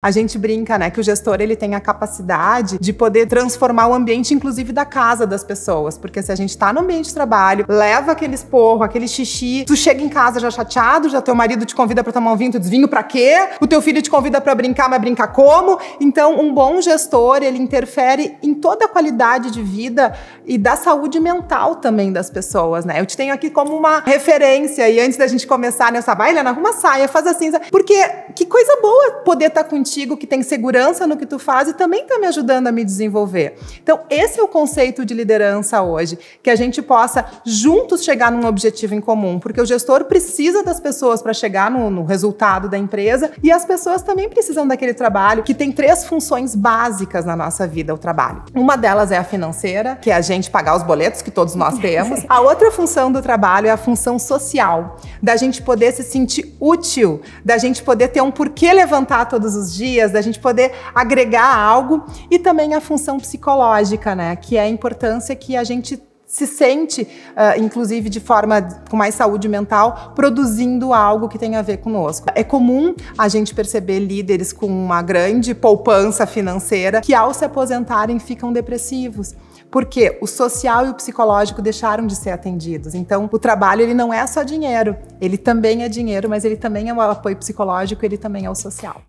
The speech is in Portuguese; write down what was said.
A gente brinca, né, que o gestor ele tem a capacidade de poder transformar o ambiente, inclusive da casa das pessoas, porque se a gente está no ambiente de trabalho, leva aquele esporro, aquele xixi, tu chega em casa já chateado, já teu marido te convida para tomar um vinho, tu diz vinho para quê? O teu filho te convida para brincar, mas brincar como? Então, um bom gestor ele interfere em toda a qualidade de vida e da saúde mental também das pessoas, né? Eu te tenho aqui como uma referência e antes da gente começar nessa né, baila, arruma saia, faz assim, porque que coisa boa poder estar tá contigo contigo, que tem segurança no que tu faz e também está me ajudando a me desenvolver. Então, esse é o conceito de liderança hoje, que a gente possa juntos chegar num objetivo em comum, porque o gestor precisa das pessoas para chegar no, no resultado da empresa e as pessoas também precisam daquele trabalho que tem três funções básicas na nossa vida, o trabalho. Uma delas é a financeira, que é a gente pagar os boletos que todos nós temos. A outra função do trabalho é a função social, da gente poder se sentir útil, da gente poder ter um porquê levantar todos os dias dias, da gente poder agregar algo e também a função psicológica, né? Que é a importância que a gente se sente, uh, inclusive de forma com mais saúde mental, produzindo algo que tem a ver conosco. É comum a gente perceber líderes com uma grande poupança financeira que, ao se aposentarem, ficam depressivos porque o social e o psicológico deixaram de ser atendidos. Então, o trabalho ele não é só dinheiro, ele também é dinheiro, mas ele também é o apoio psicológico, ele também é o social.